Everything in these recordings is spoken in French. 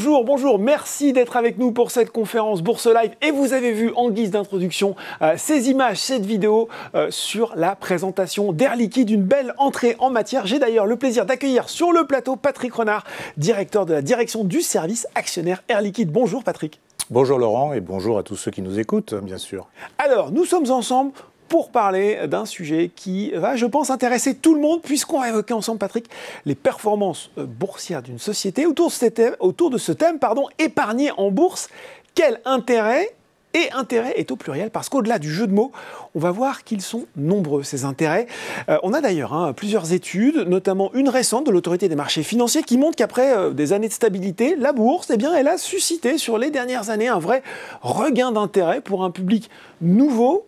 Bonjour, bonjour, merci d'être avec nous pour cette conférence Bourse Live et vous avez vu en guise d'introduction euh, ces images, cette vidéo euh, sur la présentation d'Air Liquide, une belle entrée en matière. J'ai d'ailleurs le plaisir d'accueillir sur le plateau Patrick Renard, directeur de la direction du service actionnaire Air Liquide. Bonjour Patrick. Bonjour Laurent et bonjour à tous ceux qui nous écoutent, hein, bien sûr. Alors, nous sommes ensemble pour parler d'un sujet qui va, je pense, intéresser tout le monde, puisqu'on va évoquer ensemble, Patrick, les performances euh, boursières d'une société autour de ce thème, autour pardon, épargner en bourse. Quel intérêt et intérêt est au pluriel parce qu'au-delà du jeu de mots, on va voir qu'ils sont nombreux, ces intérêts. Euh, on a d'ailleurs hein, plusieurs études, notamment une récente de l'autorité des marchés financiers, qui montre qu'après euh, des années de stabilité, la bourse, eh bien, elle a suscité sur les dernières années un vrai regain d'intérêt pour un public nouveau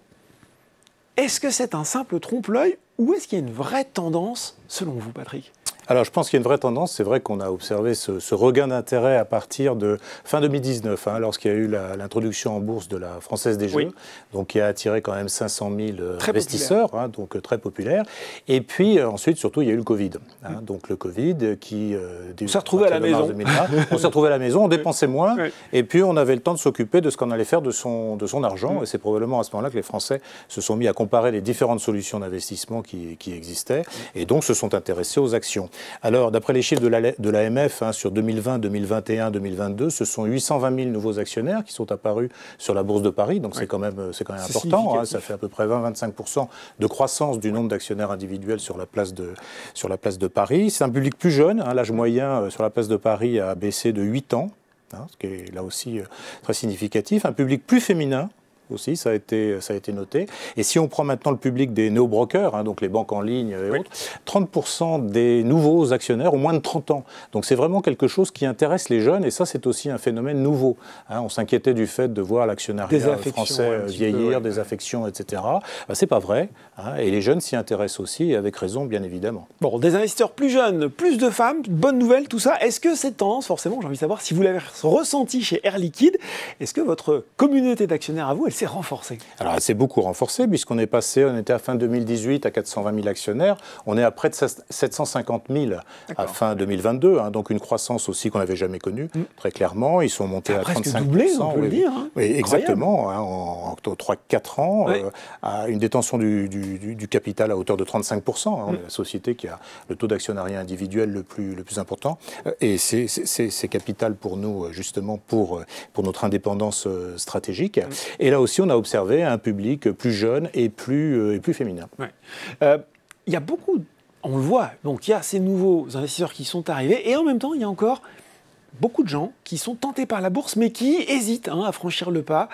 est-ce que c'est un simple trompe-l'œil ou est-ce qu'il y a une vraie tendance, selon vous, Patrick alors, je pense qu'il y a une vraie tendance. C'est vrai qu'on a observé ce, regain d'intérêt à partir de fin 2019, hein, lorsqu'il y a eu l'introduction en bourse de la Française des Jeux, donc qui a attiré quand même 500 000 euh, investisseurs, hein, donc euh, très populaire. Et puis euh, ensuite, surtout, il y a eu le Covid. Hein, mm. Donc le Covid qui. on s'est retrouvé à la maison. on s'est retrouvé à la maison, on dépensait moins, et puis on avait le temps de s'occuper de ce qu'on allait faire de son, de son argent. Mm. Et c'est probablement à ce moment-là que les Français se sont mis à comparer les différentes solutions d'investissement qui existaient, mm. et donc se sont intéressés aux actions. Alors, d'après les chiffres de l'AMF, la, e, hein, sur 2020, 2021, 2022, ce sont 820 000 nouveaux actionnaires qui sont apparus sur la Bourse de Paris, donc c'est quand même, euh, quand important. Hein. ça fait à peu près 20-25% de croissance du nombre d'actionnaires individuels sur la place de, sur la place de Paris. C'est un public plus jeune, hein. l'âge moyen euh, sur la place de Paris a baissé de 8 ans, hein, ce qui est là aussi euh, très significatif. Un public plus féminin, aussi, ça a, été, ça a été noté. Et si on prend maintenant le public des néo-brokers, hein, donc les banques en ligne et autres, 30% des nouveaux actionnaires ont moins de 30 ans. Donc c'est vraiment quelque chose qui intéresse les jeunes et ça c'est aussi un phénomène nouveau. Hein. on s'inquiétait du fait de voir l'actionnariat français vieillir, des affections, euh, etc. Bah, c'est pas vrai. Hein, et les jeunes s'y intéressent aussi, avec raison bien évidemment. Bon, des investisseurs plus jeunes, plus de femmes, bonne nouvelle, tout ça. Est-ce que cette tendance, forcément, j'ai envie de savoir si vous l'avez ressenti chez Air Liquide, est-ce que votre communauté d'actionnaires à vous, c'est s'est Alors, c'est beaucoup renforcé puisqu'on est passé, on était à fin 2018 à 420 000 actionnaires, on est à près de 750 000 à fin 2022, hein. donc une croissance aussi qu'on n'avait jamais connue, mm. très clairement. Ils sont montés à, 35 presque doublé, on peut le dire. Hein. exactement, hein, en, 3-4 ans, euh, à une détention du, capital à hauteur de 35 on est mm. la société qui a le taux d'actionnariat individuel le plus, le plus important. Euh, et c'est capital pour nous, euh, justement, pour, pour notre indépendance stratégique. Mm. Et là aussi, on a observé un public plus jeune et plus, euh, et plus féminin. Euh, il y a beaucoup, on le voit, donc il y a ces nouveaux investisseurs qui sont arrivés, et en même temps, il y a encore beaucoup de gens qui sont tentés par la bourse, mais qui hésitent hein, à franchir le pas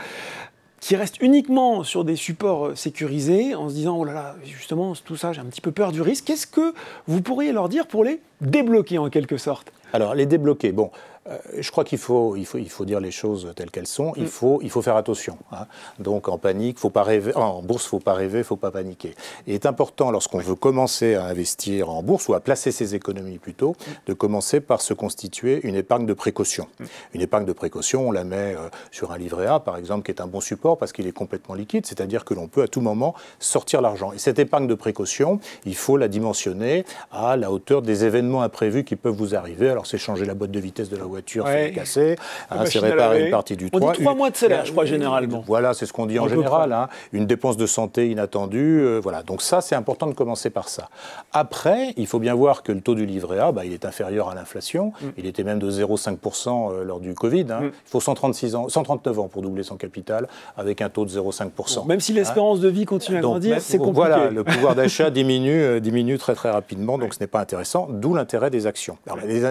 qui restent uniquement sur des supports euh, sécurisés en se disant oh là là justement tout ça j'ai un petit peu peur du risque qu'est-ce que vous pourriez leur dire pour les débloquer en quelque sorte alors les débloquer bon euh, je crois qu'il faut, il faut, il faut dire les choses telles qu'elles sont. Il, mm. faut, il faut faire attention. Hein. Donc en panique, faut pas rêver. En bourse, faut pas rêver, faut pas paniquer. Et il est important lorsqu'on veut commencer à investir en bourse ou à placer ses économies plutôt, mm. de commencer par se constituer une épargne de précaution. Mm. Une épargne de précaution, on la met euh, sur un livret A par exemple, qui est un bon support parce qu'il est complètement liquide, c'est-à-dire que l'on peut à tout moment sortir l'argent. Et cette épargne de précaution, il faut la dimensionner à la hauteur des événements imprévus qui peuvent vous arriver. Alors c'est changer la boîte de vitesse de la voiture c'est hein, réparé une partie du toit. On dit trois mois de salaire, je crois, généralement. Voilà, c'est ce qu'on dit en, général. Hein. Hein. Une dépense de santé inattendue, euh, voilà. Donc ça, c'est important de commencer par ça. Après, il faut bien voir que le taux du livret A, bah, il est inférieur à l'inflation. Mm. Il était même de 0,5% euh, lors du Covid. Mm. Il faut 136 ans, 139 ans pour doubler son capital avec un taux de 0,5%. Même si l'espérance de vie continue à grandir, c'est compliqué. Voilà, le pouvoir d'achat diminue, euh, diminue très très rapidement, donc ce n'est pas intéressant, d'où l'intérêt des actions.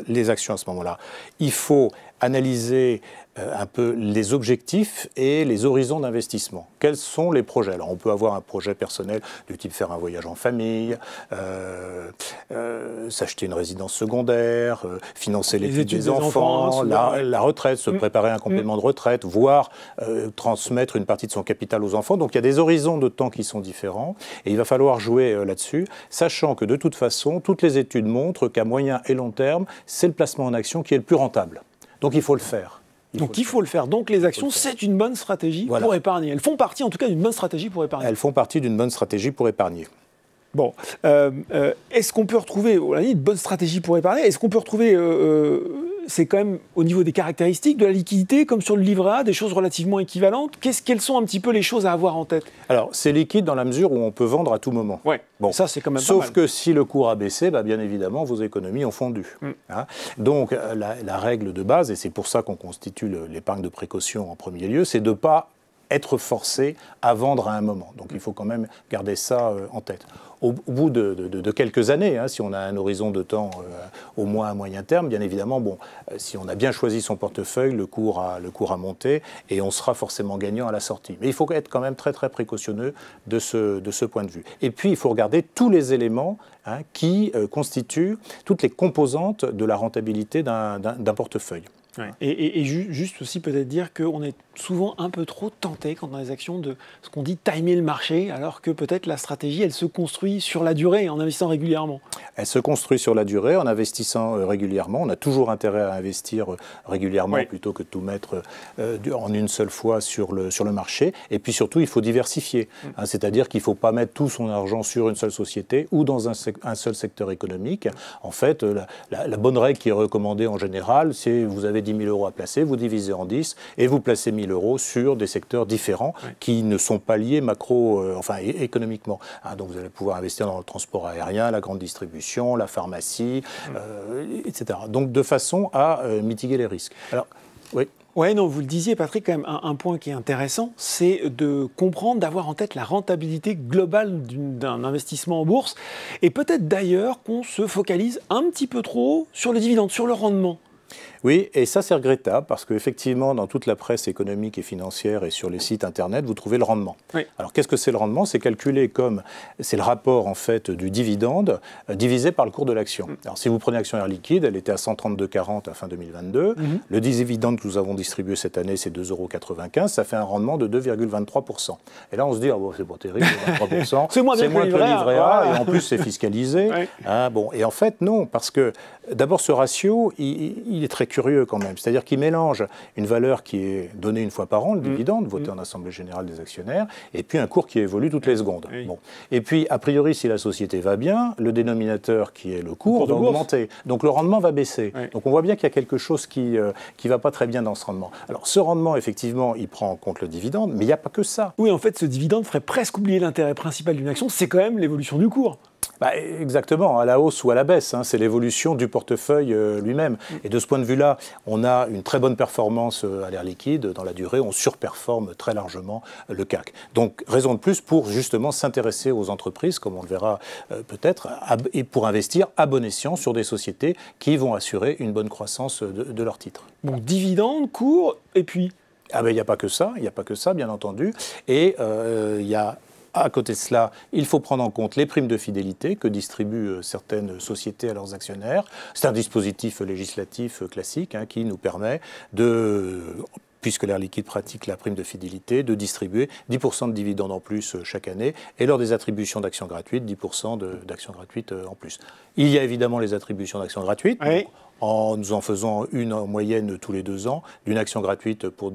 les, actions à ce moment-là, il faut analyser euh, un peu les objectifs et les horizons d'investissement. Quels sont les projets Alors on peut avoir un projet personnel du type faire un voyage en famille, euh, euh, s'acheter une résidence secondaire, financer les, des, enfants, la, retraite, se mm. préparer un mm. complément de retraite, voire transmettre une partie de son capital aux enfants. Donc il y a des horizons de temps qui sont différents et il va falloir jouer là-dessus, sachant que de toute façon, toutes les études montrent qu'à moyen et long terme, c'est le placement en action qui est le plus rentable. Donc il faut le faire. Donc il faut le faire. Donc les actions, c'est une bonne stratégie pour épargner. Elles font partie en tout cas d'une bonne stratégie pour épargner. Elles font partie d'une bonne stratégie pour épargner. Bon, euh, euh, est-ce qu'on peut retrouver, on a dit une bonne stratégie pour épargner, est-ce qu'on peut retrouver euh, c'est quand même au niveau des caractéristiques de la liquidité, comme sur le livret A, des choses relativement équivalentes. Qu'est-ce quelles sont un petit peu les choses à avoir en tête Alors, c'est liquide dans la mesure où on peut vendre à tout moment. Ouais. Bon, ça c'est quand même. Sauf que si le cours a baissé, bah, bien évidemment, vos économies ont fondu. Mm. Hein Donc, euh, la, la, règle de base, et c'est pour ça qu'on constitue l'épargne de précaution en premier lieu, c'est de ne pas être forcé à vendre à un moment. Donc il faut quand même garder ça euh, en tête. Au, bout de, quelques années, hein, si on a un horizon de temps euh, au moins à moyen terme, bien évidemment, bon, euh, si on a bien choisi son portefeuille, le cours, a, le cours a monté et on sera forcément gagnant à la sortie. Mais il faut être quand même très très précautionneux de ce, de ce point de vue. Et puis il faut regarder tous les éléments hein, qui constituent toutes les composantes de la rentabilité d'un portefeuille. Et, juste aussi peut-être dire qu'on est souvent un peu trop tenté quand dans les actions de ce qu'on dit timer le marché, alors que peut-être la stratégie, elle se construit sur la durée en investissant régulièrement. Elle se construit sur la durée en investissant euh, régulièrement. On a toujours intérêt à investir euh, régulièrement plutôt que de tout mettre euh, en une seule fois sur le, sur le marché. Et puis surtout, il faut diversifier. Mm. Hein. C'est-à-dire qu'il ne faut pas mettre tout son argent sur une seule société ou dans un, seul secteur économique. En fait, la, la bonne règle qui est recommandée en général, c'est vous avez 10 000 euros à placer, vous divisez en 10 et vous placez 1 000 euros sur des secteurs différents qui ne sont pas liés macro, euh, enfin économiquement. Ah, donc vous allez pouvoir investir dans le transport aérien, la grande distribution, la pharmacie, mm. euh, etc. Donc de façon à euh, mitiger mitiguer les risques. Alors, oui. Oui, non, vous le disiez, Patrick, quand même, un, un point qui est intéressant, c'est de comprendre, d'avoir en tête la rentabilité globale d'un investissement en bourse. Et peut-être d'ailleurs qu'on se focalise un petit peu trop sur le dividende, sur le rendement. Oui, et ça c'est regrettable parce qu'effectivement, dans toute la presse économique et financière et sur les sites internet, vous trouvez le rendement. Alors qu'est-ce que c'est le rendement C'est calculé comme c'est le rapport en fait du dividende euh, divisé par le cours de l'action. Mm. Alors si vous prenez Action Air Liquide, elle était à 132,40 à fin 2022. Mm-hmm. Le dividende que nous avons distribué cette année, c'est 2,95 euros. Ça fait un rendement de 2,23 Et là, on se dit, ah c'est pas terrible, 23 C'est moins, que, livret, A. Et en plus, c'est fiscalisé. Hein, bon, et en fait, non, parce que d'abord, ce ratio, il, il est très curieux quand même. C'est-à-dire qu'il mélange une valeur qui est donnée une fois par an, le mm. dividende, mm. voté en Assemblée générale des actionnaires, et puis un cours qui évolue toutes les secondes. Et puis, a priori, si la société va bien, le dénominateur qui est le cours, va augmenter. Donc le rendement va baisser. Donc on voit bien qu'il y a quelque chose qui ne euh, va pas très bien dans ce rendement. Alors ce rendement, effectivement, il prend en compte le dividende, mais il n'y a pas que ça. Oui, en fait, ce dividende ferait presque oublier l'intérêt principal d'une action, c'est quand même l'évolution du cours. Bah, exactement, à la hausse ou à la baisse. Hein, c'est l'évolution du portefeuille euh, lui-même. Mm. Et de ce point de vue-là, on a une très bonne performance euh, à l'air liquide. Dans la durée, on surperforme très largement euh, le CAC. Donc, raison de plus pour justement s'intéresser aux entreprises, comme on le verra peut-être, et pour investir à bon escient sur des sociétés qui vont assurer une bonne croissance de, leurs titres. Donc, dividendes, cours, et puis ah ben il n'y a pas que ça, il n'y a pas que ça, bien entendu. Et il y a à côté de cela, il faut prendre en compte les primes de fidélité que distribuent euh, certaines sociétés à leurs actionnaires. C'est un dispositif législatif euh, classique hein, qui nous permet de puisque l'air liquide pratique la prime de fidélité, de distribuer 10% de dividendes en plus euh, chaque année et lors des attributions d'actions gratuites, 10% d'actions gratuites en plus. Il y a évidemment les attributions d'actions gratuites. en nous en faisant une en moyenne tous les deux ans, d'une action gratuite pour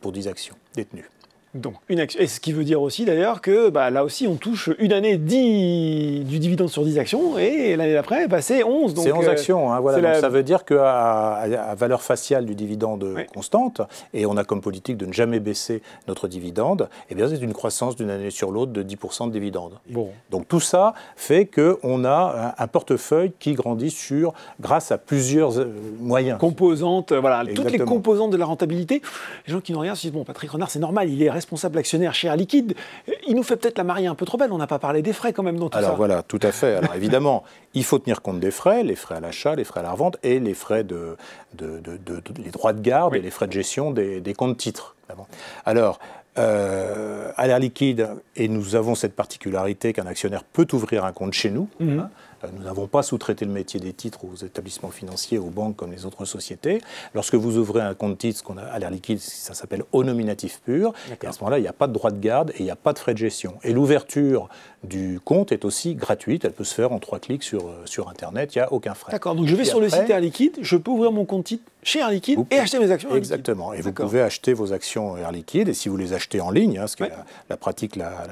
pour 10 actions détenues. Donc, une Et ce qui veut dire aussi d'ailleurs que bah, là aussi, on touche une année 10 du dividende sur 10 actions et l'année d'après, bah, c'est 11. C'est 11 euh, actions, hein, Ça veut dire qu'à valeur faciale du dividende constante, et on a comme politique de ne jamais baisser notre dividende, eh bien c'est une croissance d'une année sur l'autre de 10% de dividende. Bon. Donc tout ça fait qu'on a un, portefeuille qui grandit sur, grâce à plusieurs euh, moyens. Composantes, voilà, toutes les composantes de la rentabilité. Les gens qui nous regardent se disent, bon, Patrick Renard, c'est normal, il est responsable actionnaire chez Air Liquide, il nous fait peut-être la mariée un peu trop belle. On n'a pas parlé des frais quand même dans tout Alors, ça. Alors voilà, tout à fait. Alors évidemment, il faut tenir compte des frais, les frais à l'achat, les frais à la revente et les frais de, les droits de garde et les frais de gestion des, comptes titres. Alors, euh, à l'air liquide, et nous avons cette particularité qu'un actionnaire peut ouvrir un compte chez nous. Mhm. Hein, euh, nous n'avons pas sous-traité le métier des titres aux établissements financiers, aux banques comme les autres sociétés. Lorsque vous ouvrez un compte titre, qu'on a à l'air liquide, ça s'appelle au nominatif pur. Et à ce moment-là, il n'y a pas de droit de garde et il n'y a pas de frais de gestion. Et l'ouverture du compte est aussi gratuite. Elle peut se faire en trois clics sur, euh, sur Internet. Il n'y a aucun frais. D'accord. Donc je vais sur le site Air Liquide. Je peux ouvrir mon compte titre chez Air Liquide et acheter mes actions. exactement. et vous pouvez acheter vos actions Air Liquide. Et si vous les achetez en ligne, hein, ce qui est la, pratique la,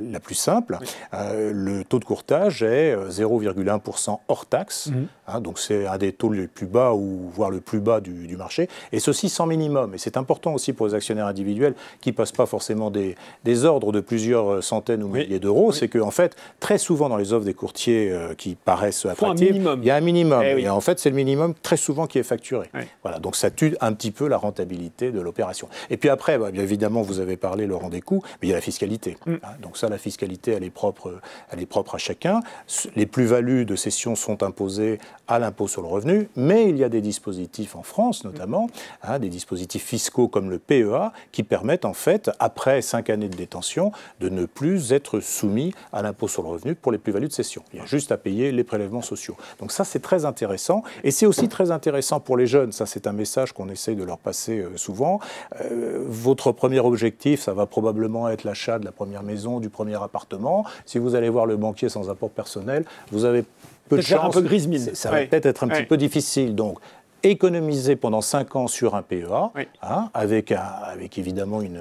la, plus simple, euh, le taux de courtage est 0,5%. 1% hors taxe. Mhm. Hein, donc c'est un des taux les plus bas ou voire le plus bas du, marché. Et ceci sans minimum. Et c'est important aussi pour les actionnaires individuels qui ne passent pas forcément des, ordres de plusieurs euh, centaines ou milliers d'euros. C'est qu'en en fait, très souvent dans les offres des courtiers euh, qui paraissent attractifs, il y a un minimum. Eh et en fait, c'est le minimum très souvent qui est facturé. Voilà, donc ça tue un petit peu la rentabilité de l'opération. Et puis après, bah, bien évidemment, vous avez parlé, Laurent, des coûts, mais il y a la fiscalité. Mm. Hein, donc ça, la fiscalité, elle est propre, euh, elle est propre à chacun. Les plus-values de cession sont imposées à l'impôt sur le revenu, mais il y a des dispositifs en France notamment, mm. hein, des dispositifs fiscaux comme le PEA, qui permettent en fait, après cinq années de détention, de ne plus être soumis à l'impôt sur le revenu pour les plus-values de cession. Il y a juste à payer les prélèvements sociaux. Donc ça, c'est très intéressant. Et c'est aussi très intéressant pour les jeunes. Ça, c'est un message qu'on essaie de leur passer euh, souvent. Euh, votre premier objectif, ça va probablement être l'achat de la première maison, du premier appartement. Si vous allez voir le banquier sans apport personnel, vous avez avez peu de chance. Un peu grise Ça va peut-être être un petit peu difficile. Donc, économiser pendant 5 ans sur un PEA, hein, avec, avec évidemment une,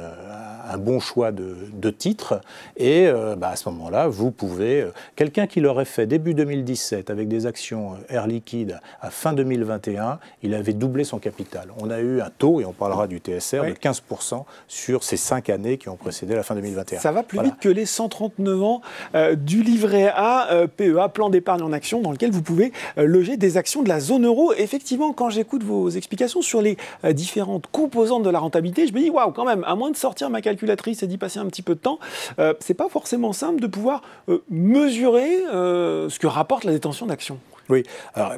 un bon choix de, de titres. Et euh, bah, à ce moment-là, vous pouvez. Euh, quelqu'un qui l'aurait fait début 2017 avec des actions euh, Air Liquide à fin 2021, il avait doublé son capital. On a eu un taux, et on parlera du TSR, de 15% sur ces 5 années qui ont précédé la fin 2021. Ça va plus vite que les 139 ans du livret A, PEA, plan d'épargne en action, dans lequel vous pouvez loger des actions de la zone euro. Effectivement, quand j'écoute vos explications sur les euh, différentes composantes de la rentabilité, je me dis waouh, quand même, à moins de sortir ma calculatrice et d'y passer un petit peu de temps, ce euh, c'est pas forcément simple de pouvoir euh, mesurer ce que rapporte la détention d'actions. Oui,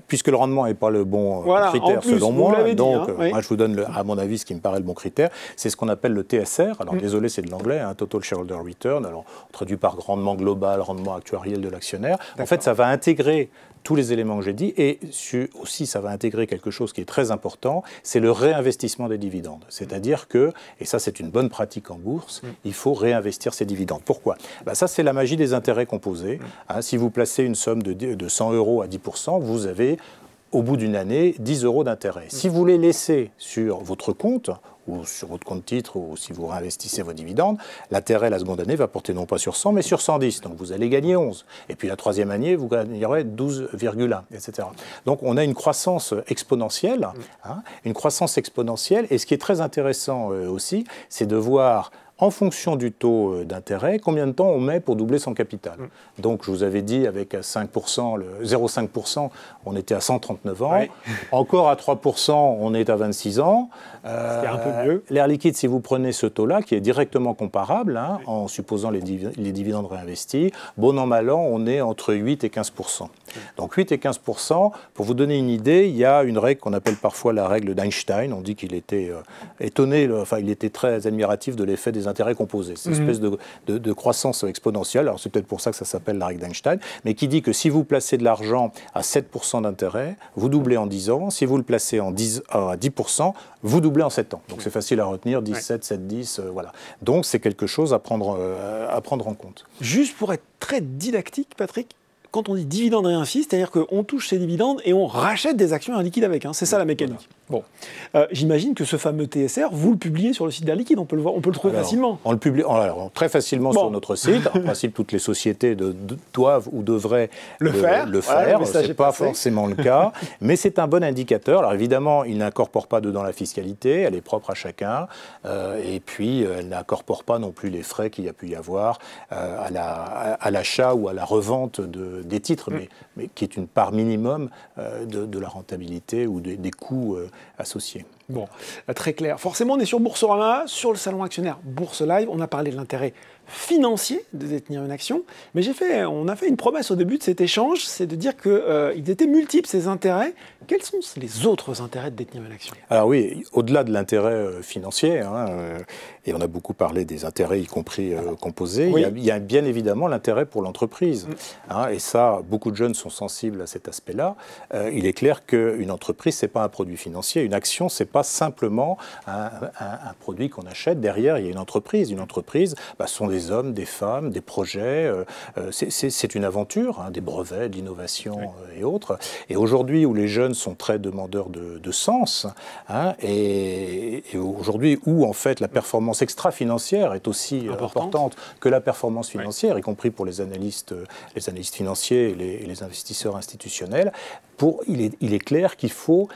puisque le rendement n'est pas le bon critère selon moi, donc hein, moi je vous donne à mon avis ce qui me paraît le bon critère, c'est ce qu'on appelle le TSR. Alors mm. désolé, c'est de l'anglais, un hein, Total Shareholder Return. Alors traduit par rendement global, rendement actuariel de l'actionnaire. En fait, ça va intégrer tous les éléments que j'ai dit. Et aussi, ça va intégrer quelque chose qui est très important, c'est le réinvestissement des dividendes. C'est-à-dire que, et ça c'est une bonne pratique en bourse, mm. il faut réinvestir ses dividendes. Pourquoi bah, Ça c'est la magie des intérêts composés. Mm. Hein, si vous placez une somme de 100 euros à 10%, vous avez au bout d'une année, 10 euros d'intérêt. Si vous les laissez sur votre compte, ou sur votre compte titre, ou si vous réinvestissez vos dividendes, l'intérêt la seconde année va porter non pas sur 100, mais sur 110. Donc vous allez gagner 11. Et puis la troisième année, vous gagnerez 12,1, etc. Donc on a une croissance exponentielle, hein. une croissance exponentielle. Et ce qui est très intéressant euh, aussi, c'est de voir en fonction du taux euh, d'intérêt, combien de temps on met pour doubler son capital. Mm. Donc, je vous avais dit, avec 5%, 0,5%, on était à 139 ans. Encore à 3%, on est à 26 ans. Euh, c'est un peu mieux. L'air liquide, si vous prenez ce taux-là, qui est directement comparable, hein, en supposant les, dividendes réinvestis, bon an, mal an, on est entre 8 et 15%. Mm. Donc, 8 et 15%, pour vous donner une idée, il y a une règle qu'on appelle parfois la règle d'Einstein. On dit qu'il était euh, étonné, enfin, il était très admiratif de l'effet des Intérêt composé, cette mhm. espèce de, croissance exponentielle, alors c'est peut-être pour ça que ça s'appelle la règle d'Einstein, mais qui dit que si vous placez de l'argent à 7% d'intérêt, vous doublez en 10 ans, si vous le placez en 10, euh, à 10%, vous doublez en 7 ans. Donc c'est facile à retenir, 17, 7, 10, voilà. Donc c'est quelque chose à prendre, euh, à prendre en compte. Juste pour être très didactique, Patrick, quand on dit dividende réinvesti, c'est-à-dire qu'on touche ces dividendes et on rachète des actions à un liquide avec. Hein. C'est ça la mécanique. Bon, euh, j'imagine que ce fameux TSR, vous le publiez sur le site d'un Liquide, on peut le voir, on peut le trouver facilement. On le publie oh, très facilement sur notre site. En principe, toutes les sociétés doivent ou devraient le, faire. Le faire. c'est pas forcément le cas, mais c'est un bon indicateur. Alors évidemment, il n'incorpore pas dedans la fiscalité, elle est propre à chacun, euh, et puis euh, elle n'incorpore pas non plus les frais qu'il y a pu y avoir à l'achat ou à la revente de des titres, mm. mais, qui est une part minimum euh, de, la rentabilité ou des coûts euh, associés. Bon, euh, très clair. Forcément, on est sur Boursorama, sur le salon actionnaire Bourse Live. On a parlé de l'intérêt financier de détenir une action. Mais j'ai fait, on a fait une promesse au début de cet échange, c'est de dire qu'ils euh, étaient multiples ces intérêts. Quels sont les autres intérêts de détenir une action Alors oui, au-delà de l'intérêt euh, financier, hein, euh, et on a beaucoup parlé des intérêts, y compris ah. composés, il, y a, bien évidemment l'intérêt pour l'entreprise. Mm. Hein, et ça, beaucoup de jeunes sont sensibles à cet aspect-là. il est clair qu'une entreprise, c'est pas un produit financier. Une action, c'est pas simplement un, produit qu'on achète. Derrière, il y a une entreprise. Une entreprise, bah, sont des hommes, des femmes, des projets. Euh, euh, c'est une aventure, hein, des brevets, de l'innovation euh, et autres. Et aujourd'hui, où les jeunes sont très demandeurs de, sens, hein, et, aujourd'hui, où en fait la performance extra-financière est aussi importante. que la performance financière, y compris pour les analystes, les analystes financiers et les, investisseurs institutionnels, pour, il, est, il est clair qu'il faut,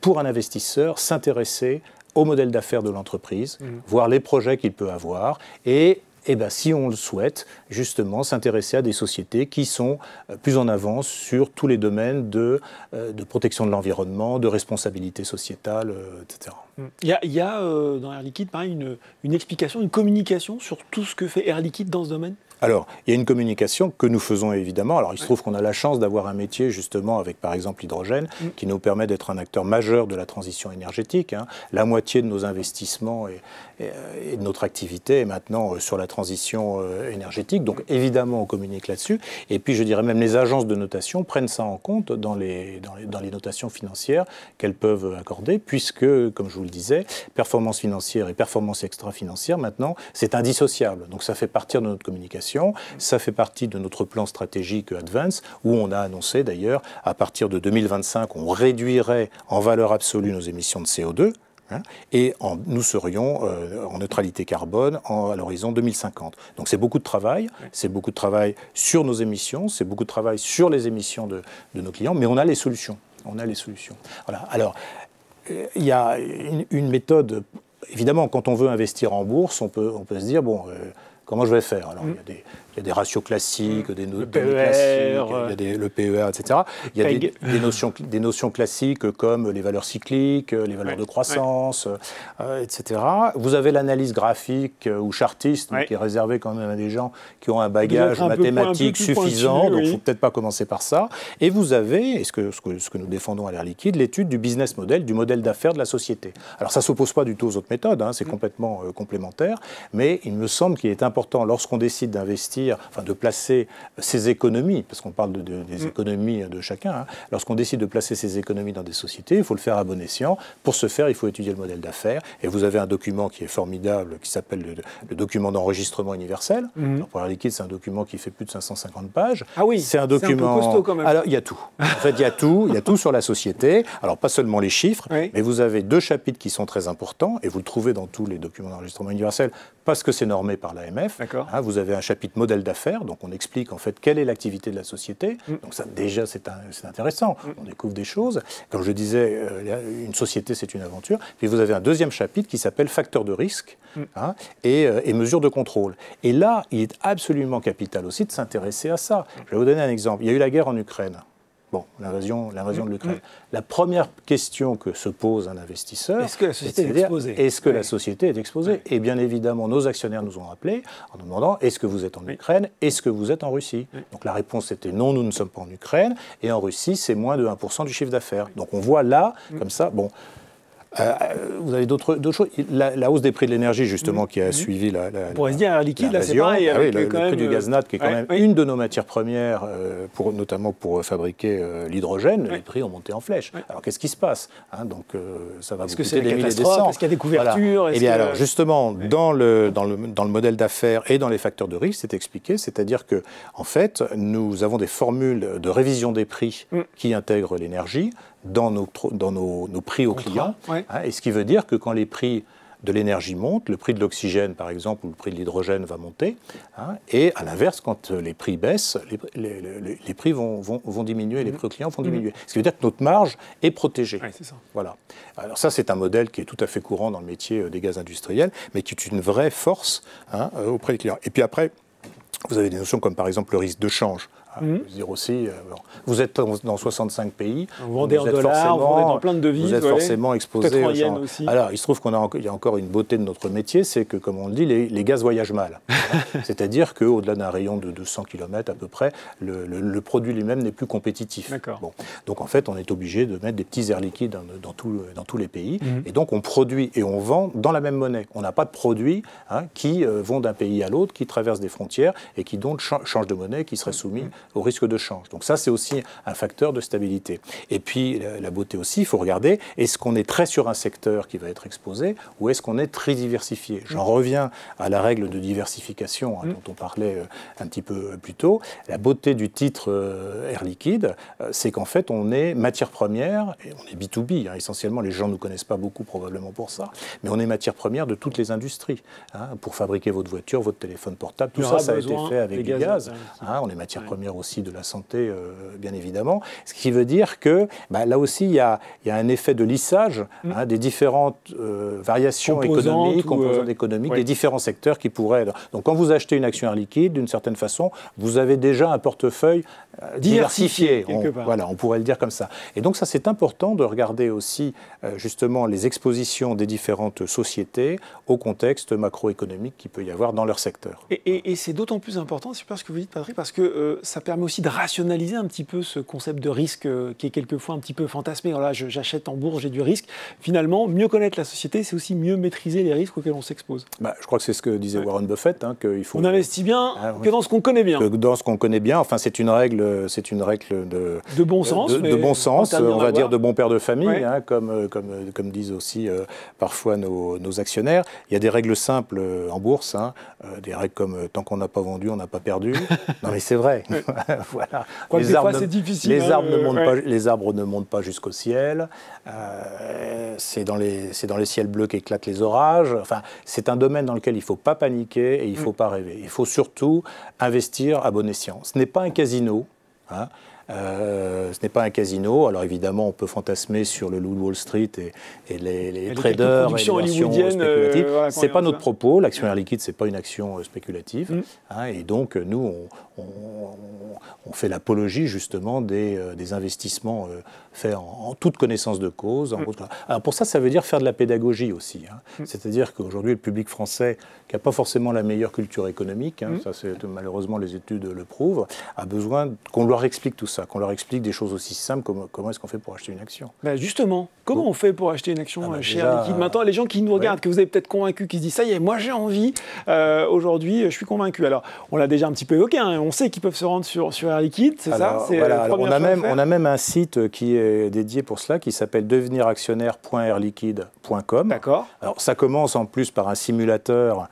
pour un investisseur, s'intéresser au modèle d'affaires de l'entreprise, mhm. voir les projets qu'il peut avoir et eh ben, si on le souhaite, justement, s'intéresser à des sociétés qui sont euh, plus en avance sur tous les domaines de, euh, de protection de l'environnement, de responsabilité sociétale, euh, etc. Mm. Il y a, dans Air Liquide, pareil, une, une, explication, une communication sur tout ce que fait Air Liquide dans ce domaine alors, il y a une communication que nous faisons évidemment. Alors, il se trouve qu'on a la chance d'avoir un métier justement avec, par exemple, l'hydrogène, mm. qui nous permet d'être un acteur majeur de la transition énergétique. Hein. La moitié de nos investissements et, euh, de notre activité est maintenant euh, sur la transition euh, énergétique. Donc, mm. évidemment, on communique là-dessus. Et puis, je dirais même les agences de notation prennent ça en compte dans les, dans les, dans les notations financières qu'elles peuvent accorder, puisque, comme je vous le disais, performance financière et performance extra-financière, maintenant, c'est indissociable. Donc, ça fait partie de notre communication. Ça fait partie de notre plan stratégique Advance, où on a annoncé d'ailleurs, à partir de 2025, on réduirait en valeur absolue nos émissions de CO2, hein, et nous serions euh, en neutralité carbone en, à l'horizon 2050. Donc c'est beaucoup de travail, c'est beaucoup de travail sur nos émissions, c'est beaucoup de travail sur les émissions de, nos clients, mais on a les solutions. On a les solutions. Voilà. Alors, il y a une, méthode. Évidemment, quand on veut investir en bourse, on peut, on peut se dire, bon, euh, Comment je vais faire Alors, mm. Il y a des ratios classiques, des no le PER, classiques, le etc. Il y a des, notions, des notions classiques comme les valeurs cycliques, euh, les valeurs de croissance, euh, euh, etc. Vous avez l'analyse graphique ou chartiste, qui est réservée quand même à des gens qui ont un bagage mathématique suffisant, donc il ne faut peut-être pas commencer par ça. Et vous avez, et ce que, ce que, nous défendons à l'air liquide, l'étude du business model, du modèle d'affaires de la société. Alors ça ne s'oppose pas du tout aux autres méthodes, hein, c'est mm. complètement complémentaire, mais il me semble qu'il est important, lorsqu'on décide d'investir, enfin de placer ses économies, parce qu'on parle des mm. économies de chacun, hein. lorsqu'on décide de placer ses économies dans des sociétés, il faut le faire à bon escient. Pour ce faire, il faut étudier le modèle d'affaires. Et vous avez un document qui est formidable, qui s'appelle le, document d'enregistrement universel. Mm. pour la liquide, c'est un document qui fait plus de 550 pages. Ah oui, c'est un document. Alors il y a tout. En fait, il y a tout, il y a tout sur la société. Alors pas seulement les chiffres, mais vous avez deux chapitres qui sont très importants et vous le trouvez dans tous les documents d'enregistrement universel parce que c'est normé par l'AMF. Hein, vous avez un chapitre modèle d'affaires. Donc on explique en fait quelle est l'activité de la société. Mm. Donc ça déjà c'est intéressant. Mm. On découvre des choses. Comme je disais, euh, une société c'est une aventure. Puis vous avez un deuxième chapitre qui s'appelle facteurs de risque mm. hein, et, euh, et mesures de contrôle. Et là, il est absolument capital aussi de s'intéresser à ça. Je vais vous donner un exemple. Il y a eu la guerre en Ukraine l'invasion, l'invasion de mm, l'Ukraine. Mm. La première question que se pose un investisseur, est-ce que la société est, exposée Est-ce que la société est exposée Et bien évidemment, nos actionnaires nous ont appelés en nous demandant est-ce que vous êtes en Ukraine Est-ce que vous êtes en Russie Donc la réponse était non, nous ne sommes pas en Ukraine. Et en Russie, c'est moins de 1% du chiffre d'affaires. Donc on voit là, mm. comme ça, bon. Euh, vous avez d'autres choses. La, hausse des prix de l'énergie, justement, mm-hmm. qui a suivi la. la on pourrait un liquide, là, c'est pareil. Ah oui, le, euh, prix du euh, gaz qui est quand même une de nos matières premières, pour, notamment pour fabriquer l'hydrogène, les prix ont monté en flèche. Alors, qu'est-ce qui se passe hein, Donc, ça va que c'est des Est-ce qu'il y a des couvertures et. Eh bien, alors, justement, dans, le, modèle d'affaires et dans les facteurs de risque, c'est expliqué. C'est-à-dire que, en fait, nous avons des formules de révision des prix mm. qui intègrent l'énergie dans nos, dans nos, prix aux clients. Hein, et ce qui veut dire que quand les prix de l'énergie montent, le prix de l'oxygène par exemple ou le prix de l'hydrogène va monter, hein, et à l'inverse, quand euh, les prix baissent, les, les, les, prix vont, vont, diminuer, et les mm-hmm. prix aux clients vont mm-hmm. diminuer. Ce qui veut dire que notre marge est protégée. Voilà. Alors ça, c'est un modèle qui est tout à fait courant dans le métier euh, des gaz industriels, mais qui est une vraie force hein, euh, auprès des clients. Et puis après, vous avez des notions comme par exemple le risque de change. Ah, mmh. euh, vous êtes dans 65 pays. Vous vendez en vous vendez plein de devises. Vous êtes forcément exposé. Alors, il se trouve qu'on a, y a encore une beauté de notre métier, c'est que, comme on le dit, les, gaz voyagent mal. C'est-à-dire qu'au-delà d'un rayon de 200 km à peu près, le, produit lui-même n'est plus compétitif. Donc, en fait, on est obligé de mettre des petits airs liquides dans, tous les pays. Mmh. Et donc, on produit et on vend dans la même monnaie. On n'a pas de produits hein, qui euh, vont d'un pays à l'autre, qui traversent des frontières et qui donc changent de monnaie, qui seraient soumis mmh au risque de change. Donc ça, c'est aussi un facteur de stabilité. Et puis, la beauté aussi, il faut regarder, est-ce qu'on est très sur un secteur qui va être exposé ou est-ce qu'on est très diversifié J'en mm. reviens à la règle de diversification hein, mm. dont on parlait euh, un petit peu euh, plus tôt. La beauté du titre euh, Air Liquide, c'est qu'en fait, on est matière première, et on est B2B, hein. essentiellement, les gens ne nous connaissent pas beaucoup probablement pour ça, mais on est matière première de toutes les industries. Hein. pour fabriquer votre voiture, votre téléphone portable, tout ça, ça a été fait avec du gaz. on est matière première aussi de la santé, euh, bien évidemment. Ce qui veut dire que bah, là aussi, il y, a, y, a, un effet de lissage mm. hein, des différentes euh, variations économiques, euh, économiques des différents secteurs qui pourraient. Donc quand vous achetez une action en liquide, d'une certaine façon, vous avez déjà un portefeuille diversifié. Voilà, on pourrait le dire comme ça. Et donc ça, c'est important de regarder aussi justement les expositions des différentes sociétés au contexte macroéconomique qui peut y avoir dans leur secteur. Et, c'est d'autant plus important, c'est pas ce que vous dites Patrick, parce que ça permet aussi de rationaliser un petit peu ce concept de risque euh, qui est quelquefois un petit peu fantasmé. Alors là, j'achète en bourse, j'ai du risque. Finalement, mieux connaître la société, c'est aussi mieux maîtriser les risques auxquels on s'expose. Bah, je crois que c'est ce que disait Warren Buffett, hein, qu'il faut. On investit bien ah que dans ce qu'on connaît bien. Que dans ce qu'on connaît bien. Enfin, c'est une règle, c'est une règle de, de bon sens, de, bon sens, on va dire de bon père de famille, hein, comme, euh, comme, euh, comme disent aussi parfois nos, nos, actionnaires. Il y a des règles simples en bourse, hein, des règles comme tant qu'on n'a pas vendu, on n'a pas perdu. non, mais c'est vrai voilà. les, arbres ne, montent pas, jusqu'au ciel. Euh, c'est dans, les, dans les ciels bleus qu'éclatent les orages. Enfin, c'est un domaine dans lequel il faut pas paniquer et il faut mm. pas rêver. Il faut surtout investir à bon escient. Ce n'est pas un casino. Hein. Euh, ce n'est pas un casino. Alors évidemment, on peut fantasmer sur le loup de Wall Street et, et les, traders les et les euh, spéculatives. Euh, c'est pas notre propos. propos. L'actionnaire liquide, c'est pas une action euh, spéculative. Mm. Hein. et donc, nous, on, fait l'apologie justement des, investissements faits en, toute connaissance de cause. Mm. pour ça, ça veut dire faire de la pédagogie aussi. Hein. Mm. C'est-à-dire qu'aujourd'hui, le public français, qui n'a pas forcément la meilleure culture économique, hein, malheureusement les études le prouvent, a besoin qu'on leur explique tout ça qu'on leur explique des choses aussi simples comme comment est-ce qu'on fait pour acheter une action. Ben justement, comment on fait pour acheter une action ah, bah, euh, chez Air liquide Maintenant, euh, les gens qui nous regardent, que vous avez peut-être convaincu, qui se disent ça y est, moi j'ai envie, euh, aujourd'hui je suis convaincu. Alors, on l'a déjà un petit peu évoqué, hein, on sait qu'ils peuvent se rendre sur, sur Air Liquide, c'est ça on, a même, on a même un site qui est dédié pour cela qui s'appelle deveniractionnaire.airliquide.com. D'accord. Alors, ça commence en plus par un simulateur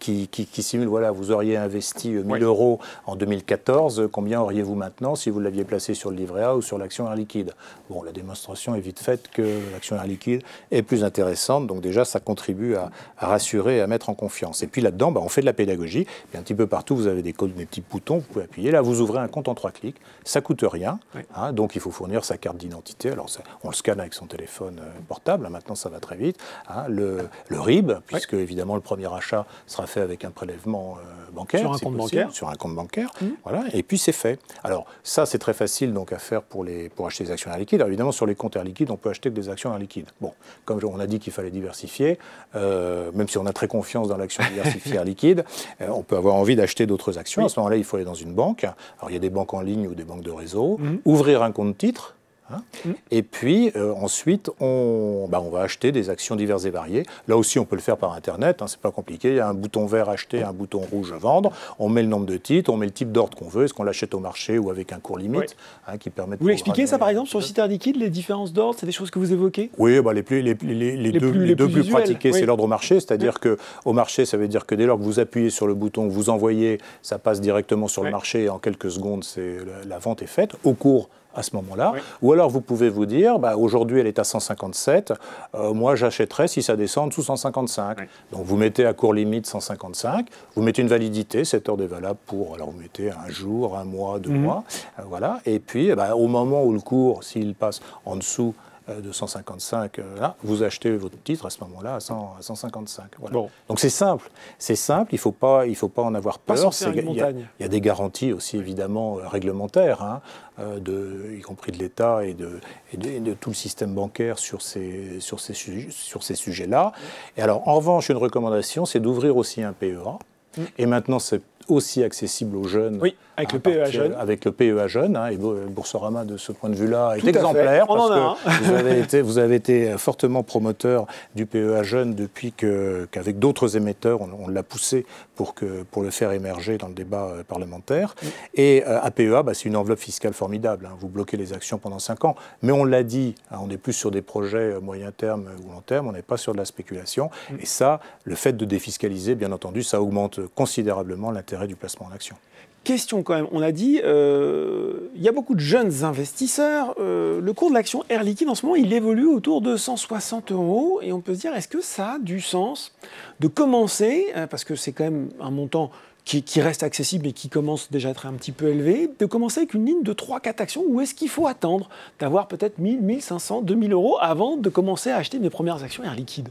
qui, qui, simule voilà, vous auriez investi 1000 euros en 2014, combien auriez-vous maintenant si vous l'aviez placé sur le livret A ou sur l'action air liquide. Bon, la démonstration est vite faite que l'action air liquide est plus intéressante, donc déjà ça contribue à, rassurer à mettre en confiance. Et puis là-dedans, bah, on fait de la pédagogie, et un petit peu partout, vous avez des, des, petits boutons, vous pouvez appuyer, là vous ouvrez un compte en trois clics, ça coûte rien, hein. donc il faut fournir sa carte d'identité, alors ça, on le scanne avec son téléphone euh, portable, maintenant ça va très vite, hein. le, le, RIB, puisque évidemment le premier achat sera fait avec un prélèvement euh, bancaire, sur un, compte bancaire, sur un compte bancaire, voilà, et puis c'est fait. Alors ça, c'est très facile donc à faire pour, les, pour acheter des actions à liquide. Alors, évidemment, sur les comptes à liquide, on peut acheter que des actions à liquide. Bon, comme on a dit qu'il fallait diversifier, euh, même si on a très confiance dans l'action diversifiée à liquide, euh, on peut avoir envie d'acheter d'autres actions. À ce moment-là, il faut aller dans une banque. Alors, il y a des banques en ligne ou des banques de réseau. Mhm. Ouvrir un compte titre Hein et puis euh, ensuite, on, bah, on, va acheter des actions diverses et variées. Là aussi, on peut le faire par Internet, hein, c'est pas compliqué. Il y a un bouton vert acheter, un bouton rouge vendre. On met le nombre de titres, on met le type d'ordre qu'on veut. Est-ce qu'on l'achète au marché ou avec un cours limite hein, qui permet de Vous l'expliquez ça par exemple sur le site Air Liquide, les différences d'ordre, c'est des choses que vous évoquez Oui, bah, les, les, les, deux plus, les pratiqués, c'est l'ordre au marché. C'est-à-dire qu'au que au marché, ça veut dire que dès lors que vous appuyez sur le bouton, vous envoyez, ça passe directement sur le marché et en quelques secondes, la, la vente est faite. Au cours, à ce moment-là. Ou alors vous pouvez vous dire, bah, aujourd'hui elle est à 157, euh, moi j'achèterai si ça descend en dessous 155. Donc vous mettez à court limite 155, vous mettez une validité, cette heure est valable pour, alors vous mettez un jour, un mois, deux mhm. mois, euh, voilà. Et puis bah, au moment où le cours, s'il passe en dessous euh, de 155 euh, là, vous achetez votre titre à ce moment-là à, 155. Donc c'est simple, c'est simple, il ne faut, pas, il faut pas en avoir peur. Il y, a des garanties aussi évidemment euh, réglementaires, hein, de, y compris de l'État et de, de, tout le système bancaire sur ces, sur ces, sur ces sujets-là. Et alors en revanche, une recommandation, c'est d'ouvrir aussi un PEA. Mm. Et maintenant, c'est aussi accessible aux jeunes. Oui, avec le PEA jeune. Avec le PEA jeune, hein, et euh, Boursorama, de ce point de vue-là, est exemplaire. On a un. vous, avez été, vous avez été euh, fortement promoteur du PEA jeune depuis qu'avec d'autres émetteurs, on l'a poussé pour, le faire émerger dans le débat euh, parlementaire. Et APEA, euh, e bah, c'est une enveloppe fiscale formidable. Hein. Vous bloquez les actions pendant cinq ans. Mais on l'a dit, hein, on est plus sur des projets euh, moyen terme ou long terme, on n'est pas sur de la spéculation. Et ça, le fait de défiscaliser, bien entendu, ça augmente considérablement l'intérêt du placement en action question quand même. On a dit, euh, il y a beaucoup de jeunes investisseurs. Euh, le cours de l'action Air Liquide en ce moment, il évolue autour de 160 euros. Et on peut se dire, est-ce que ça a du sens de commencer, euh, parce que c'est quand même un montant qui, reste accessible et qui commence déjà à être un petit peu élevé, de commencer avec une ligne de 3-4 actions ou est-ce qu'il faut attendre d'avoir peut-être 1000, 1500, 2000 euros avant de commencer à acheter mes premières actions Air Liquide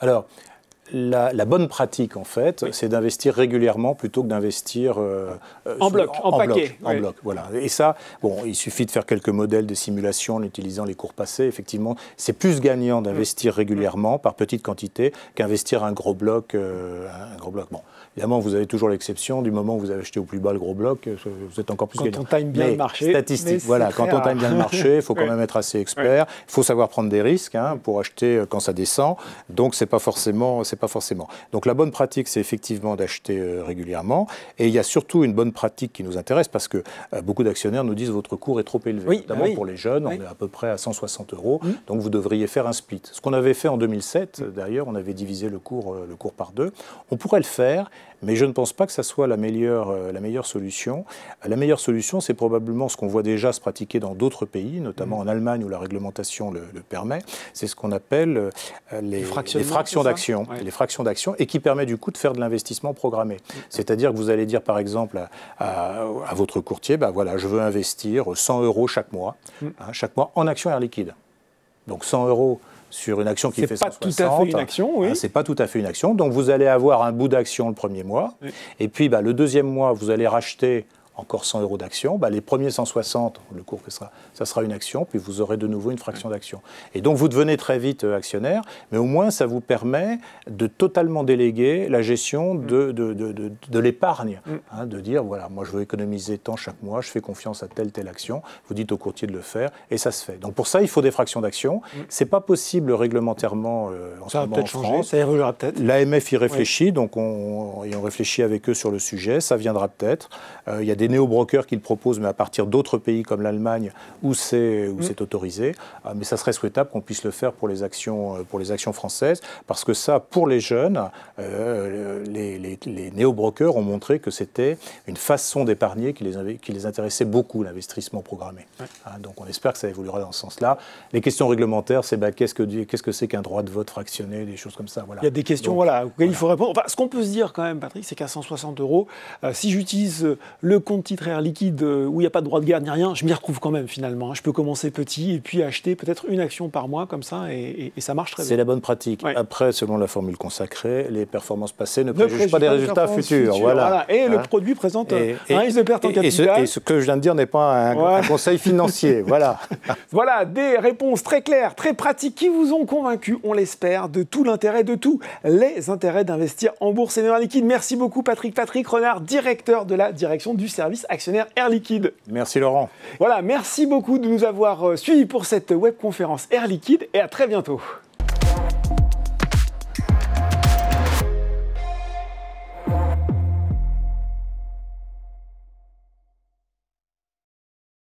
Alors, la, bonne pratique, en fait, c'est d'investir régulièrement plutôt que d'investir euh, euh, en, bloc, en, paquet. En bloc, voilà. Et ça, bon, il suffit de faire quelques modèles de simulation en utilisant les cours passés. Effectivement, c'est plus gagnant d'investir mm. régulièrement par petite quantité qu'investir un gros bloc. Euh, un gros bloc. Évidemment, vous avez toujours l'exception du moment où vous avez acheté au plus bas le gros bloc, euh, vous êtes encore plus Quand on time bien le marché. Statistique, voilà. Quand on time bien le marché, il faut quand même être assez expert. Il faut savoir prendre des risques hein, pour acheter euh, quand ça descend. Donc, ce n'est pas, forcément, pas forcément. Donc, la bonne pratique, c'est effectivement d'acheter euh, régulièrement. Et il y a surtout une bonne pratique qui nous intéresse parce que beaucoup d'actionnaires nous disent votre cours est trop élevé. Oui, notamment pour les jeunes, on est à peu près à 160 euros. Mmh. Donc, vous devriez faire un split. Ce qu'on avait fait en 2007, mmh. d'ailleurs, on avait divisé le cours, le cours par deux. On pourrait le faire mais je ne pense pas que ça soit la meilleure, euh, la meilleure solution. La meilleure solution, c'est probablement ce qu'on voit déjà se pratiquer dans d'autres pays, notamment mm. en Allemagne où la réglementation le, permet. C'est ce qu'on appelle euh, les, les, fractions d'actions. les fractions d'action, et qui permet du coup de faire de l'investissement programmé. Mm. C'est-à-dire que vous allez dire par exemple à, votre courtier, bah voilà, je veux investir 100 euros chaque mois, mm. hein, chaque mois en actions Air Liquide. Donc 100 euros sur une action qui fait 160. C'est pas tout à fait une action, oui. Ah, c'est pas tout à fait une action. Donc vous allez avoir un bout d'action le premier mois. Et puis bah, le deuxième mois, vous allez racheter encore 100 euros d'action, bah les premiers 160, le cours que sera, ça sera une action, puis vous aurez de nouveau une fraction d'action. Et donc vous devenez très vite euh, actionnaire, mais au moins ça vous permet de totalement déléguer la gestion mm. de, de, de, de, l'épargne, mm. hein, de dire voilà, moi je veux économiser tant chaque mois, je fais confiance à telle, telle action, vous dites au courtier de le faire, et ça se fait. Donc pour ça, il faut des fractions d'action. Mm. C'est pas possible réglementairement euh, en ça peut France. Ça peut-être. L'AMF y réfléchit, donc on, et on réfléchit avec eux sur le sujet, ça viendra peut-être. Euh, il y a des des néo-brokers qui le proposent, mais à partir d'autres pays comme l'Allemagne où c'est où mm. c'est autorisé. Ah, mais ça serait souhaitable qu'on puisse le faire pour les actions euh, pour les actions françaises, parce que ça, pour les jeunes, euh, les, les, néo-brokers ont montré que c'était une façon d'épargner qui les, qui les intéressait beaucoup, l'investissement programmé. Ah, donc on espère que ça évoluera dans ce sens-là. Les questions réglementaires, c'est bah, qu'est-ce que qu'est-ce que c'est qu'un droit de vote fractionné, des choses comme ça. Voilà. Il y a des questions voilà, auxquelles il faut répondre. Enfin, ce qu'on peut se dire quand même, Patrick, c'est qu'à 160 euros, euh, si j'utilise le compte de titres air liquide euh, où il n'y a pas de droit de garde ni rien, je m'y retrouve quand même finalement. Hein. Je peux commencer petit et puis acheter peut-être une action par mois comme ça et, ça marche très bien. C'est la bonne pratique. Après, selon la formule consacrée, les performances passées ne, ne préjugent, pas des résultats futurs. voilà. Et le hein produit présente un risque de perte en capital. et ce, que je viens de dire n'est pas un, conseil financier. voilà. voilà, des réponses très claires, très pratiques qui vous ont convaincu, on l'espère, de tout l'intérêt de tous les intérêts d'investir en bourse et en liquide. Merci beaucoup Patrick Patrick Renard, directeur de la direction du service actionnaire Air Liquide. Merci Laurent. Voilà, merci beaucoup de nous avoir euh, suivis pour cette webconférence Air Liquide et à très bientôt.